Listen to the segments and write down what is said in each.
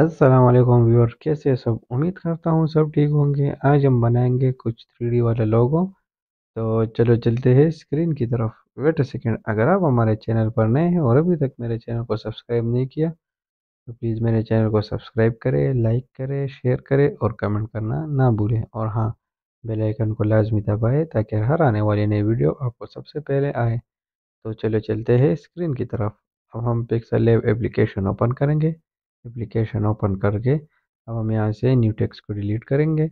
Aslam viewer कैसे सब उम्मीद करता हूँ सब ठीक होंगे आज हम बनाएंगे कुछ थ्री वाला लोगो तो चलो चलते हैं स्क्रीन की तरफ वेट अ सेकेंड अगर आप हमारे चैनल पर नए हैं और अभी तक मेरे चैनल को सब्सक्राइब नहीं किया तो प्लीज़ मेरे चैनल को सब्सक्राइब करें लाइक करें शेयर करें और कमेंट करना ना भूलें और हाँ बेल आइकन को लाजमी दबाएँ ताकि हर आने वाली नई वीडियो आपको सबसे पहले आए तो चलो चलते हैं स्क्रीन की तरफ अब हम पिक्सल लैब एप्लीकेशन ओपन करेंगे एप्लीकेशन ओपन करके अब हम यहाँ से न्यू टेक्स्ट को डिलीट करेंगे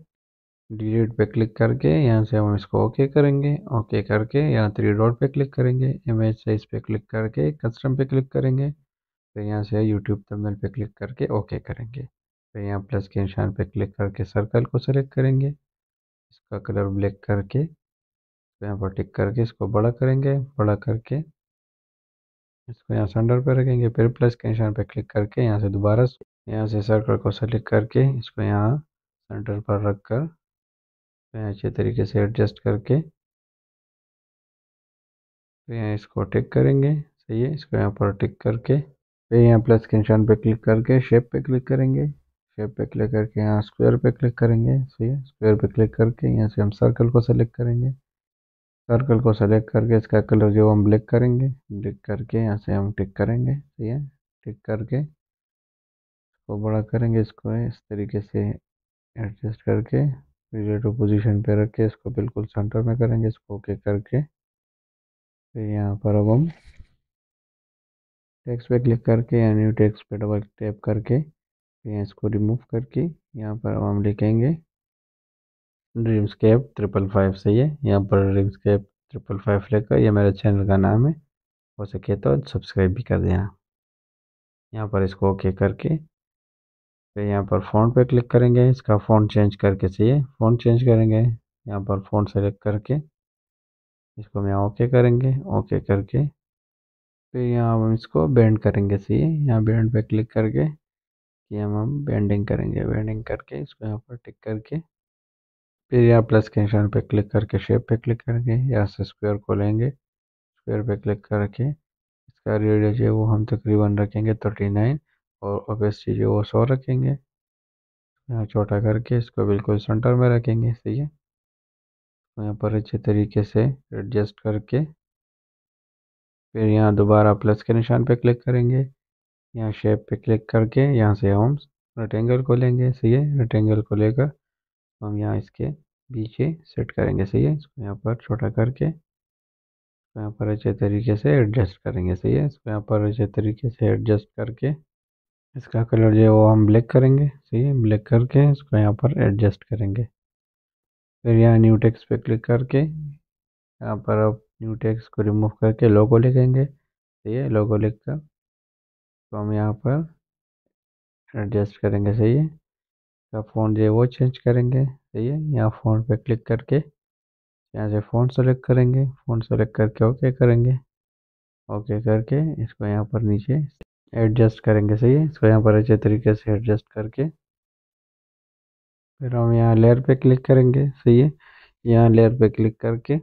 डिलीट पे क्लिक करके यहाँ से हम इसको ओके करेंगे ओके करके यहाँ थ्री डॉट पे क्लिक करेंगे इमेज साइज पे क्लिक करके कस्टम पे क्लिक करेंगे फिर यहाँ से यूट्यूब थंबनेल पे क्लिक करके ओके करेंगे फिर यहाँ प्लस के निशान पे क्लिक करके सर्कल को सेलेक्ट करेंगे इसका कलर ब्लैक करके यहाँ पर टिक करके इसको बड़ा करेंगे बड़ा करके इसको यहाँ सेंटर पे रखेंगे फिर प्लस के निशान पर क्लिक करके यहाँ से दोबारा यहाँ से सर्कल को सेलेक्ट करके इसको यहाँ सेंटर पर रख कर यहाँ अच्छे तरीके से एडजस्ट करके फिर यहाँ इसको टिक करेंगे सही है इसको यहाँ पर टिक करके फिर यहाँ प्लस के निशान पर क्लिक करके शेप पे क्लिक करेंगे शेप पे क्लिक करके यहाँ स्क्वायर पे क्लिक करेंगे सही है स्क्वायर पे क्लिक करके यहाँ से हम सर्कल को सेलेक्ट करेंगे सर्कल को सेलेक्ट करके इसका कलर जो हम ब्लैक करेंगे ब्लैक करके यहाँ से हम टिक करेंगे ठीक है टिक करके इसको बड़ा करेंगे इसको इस तरीके से एडजस्ट करके रिलेटिव पोजीशन पे रख के इसको बिल्कुल सेंटर में करेंगे इसको ओके करके फिर यहाँ पर अब हम टेक्स्ट पे क्लिक करके या न्यू टेक्स्ट पे डबल टैप करके यहाँ इसको रिमूव करके यहाँ पर अब हम लिखेंगे ड्रीम्सकेप ट्रिपल फाइव सही है यहाँ पर ड्रीम्सकेप ट्रिपल फाइव लेकर यह मेरे चैनल का नाम है हो सके तो सब्सक्राइब भी कर देना यहाँ पर इसको ओके करके फिर यहाँ पर फ़ोन पे क्लिक करेंगे इसका फ़ोन चेंज करके चाहिए फ़ोन चेंज करेंगे यहाँ पर फ़ोन सेलेक्ट करके इसको हम यहाँ ओके करेंगे ओके करके फिर यहाँ हम इसको बैंड करेंगे चाहिए यहाँ बैंड पे क्लिक करके कि हम हम बैंडिंग करेंगे बैंडिंग करके इसको यहाँ पर टिक करके फिर यहाँ प्लस के निशान पे क्लिक करके शेप पे क्लिक करेंगे यहाँ से स्क्वायर को लेंगे स्क्वायर पे क्लिक करके इसका रेडियस है वो हम तकरीबन रखेंगे थर्टी नाइन और ओपेसिटी जो वो सौ रखेंगे यहाँ छोटा करके इसको बिल्कुल सेंटर में रखेंगे सही है तो यहाँ पर अच्छे तरीके से एडजस्ट करके फिर यहाँ दोबारा प्लस के निशान पर क्लिक करेंगे यहाँ शेप पे क्लिक करके यहाँ से हम रेक्टेंगल को लेंगे सही है रेक्टेंगल को लेकर हम यहाँ इसके पीछे सेट करेंगे सही है इसको यहाँ पर छोटा करके इसको यहाँ पर अच्छे तरीके से एडजस्ट करेंगे सही है इसको यहाँ पर अच्छे तरीके से एडजस्ट करके इसका कलर जो है वो हम ब्लैक करेंगे सही है ब्लैक करके इसको यहाँ पर एडजस्ट करेंगे फिर यहाँ न्यू टेक्स पे क्लिक करके यहाँ पर आप न्यू टेक्स को रिमूव करके लोगो लिखेंगे सही है लोगो लिख कर तो हम यहाँ पर एडजस्ट करेंगे सही है का फोन जो वो चेंज करेंगे सही है यहाँ फ़ोन पे क्लिक करके यहाँ से फ़ोन सेलेक्ट करेंगे फोन सेलेक्ट करके ओके करेंगे ओके करके इसको यहाँ पर नीचे एडजस्ट करेंगे सही है इसको यहाँ पर अच्छे तरीके से एडजस्ट करके फिर हम यहाँ लेयर पे क्लिक करेंगे सही है यहाँ लेयर पे क्लिक करके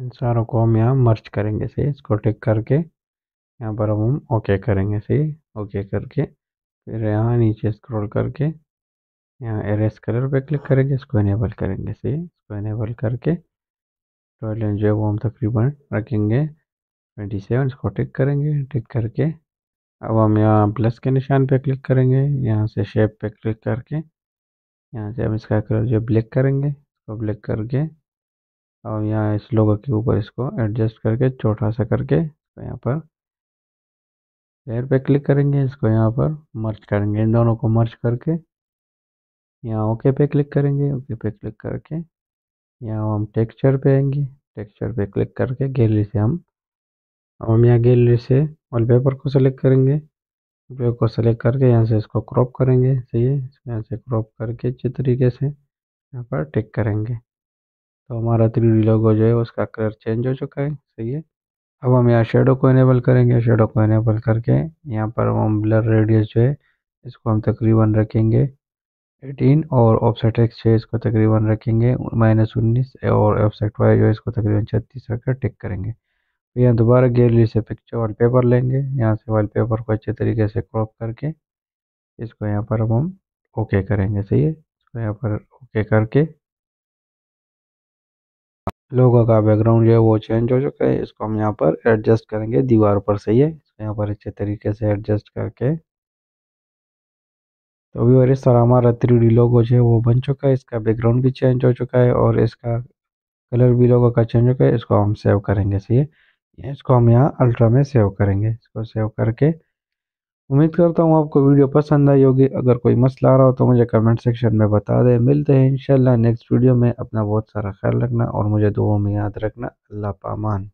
इन सारों को हम यहाँ मर्च करेंगे सही इसको टिक करके यहाँ पर हम ओके करेंगे सही ओके करके फिर यहाँ नीचे स्क्रॉल करके यहाँ एरेस कलर पे क्लिक करेंगे इसको इनेबल करेंगे सही इसको इनेबल करके रॉयल जो है वो हम तकरीबन रखेंगे ट्वेंटी सेवन इसको टिक करेंगे टिक करके अब हम यहाँ प्लस के निशान पे क्लिक करेंगे यहाँ से शेप पे क्लिक करके यहाँ से हम इसका कलर जो ब्लैक करेंगे इसको ब्लैक करके और यहाँ इस लोगों के ऊपर इसको एडजस्ट करके छोटा सा करके तो यहाँ पर लेयर पे क्लिक करेंगे इसको यहाँ पर मर्ज करेंगे इन दोनों को मर्ज करके यहाँ ओके पे क्लिक करेंगे ओके पे क्लिक करके यहाँ हम टेक्सचर पे आएंगे टेक्सचर पे क्लिक करके गैलरी से हम हम यहाँ गैलरी से वॉलपेपर को सेलेक्ट करेंगे पेपर को सेलेक्ट करके यहाँ से इसको क्रॉप करेंगे सही है यहाँ से क्रॉप करके अच्छे तरीके से यहाँ पर टिक करेंगे तो हमारा थ्री लोगो जो है उसका कलर चेंज हो चुका है सही है अब हम यहाँ शेडो को इनेबल करेंगे शेडो को इनेबल करके यहाँ पर हम ब्लर रेडियस जो है इसको हम तकरीबन रखेंगे एटीन और ऑफसेट एक्स है इसको तकरीबन रखेंगे माइनस उन्नीस और ऑफसेट वाई जो इसको तकरीबन छत्तीस रखकर टिक करेंगे फिर तो यहाँ दोबारा गैलरी से पिक्चर वाल पेपर लेंगे यहाँ से वाल पेपर को अच्छे तरीके से क्रॉप करके इसको यहाँ पर अब हम ओके करेंगे सही है इसको यहाँ पर ओके करके लोगों का बैकग्राउंड जो है वो चेंज हो चुका है इसको हम यहाँ पर एडजस्ट करेंगे दीवार पर सही है इसको यहाँ पर अच्छे तरीके से एडजस्ट करके तो अभी और सारा हमारा थ्री डी लोगो जो है वो बन चुका है इसका बैकग्राउंड भी चेंज हो चुका है और इसका कलर भी लोगों का चेंज हो गया इसको हम सेव करेंगे सही इसको हम यहाँ अल्ट्रा में सेव करेंगे इसको सेव करके उम्मीद करता हूँ आपको वीडियो पसंद आई होगी अगर कोई मसला आ रहा हो तो मुझे कमेंट सेक्शन में बता दें मिलते हैं इंशाल्लाह नेक्स्ट वीडियो में अपना बहुत सारा ख्याल रखना और मुझे दुआओं में याद रखना अल्लाह पामान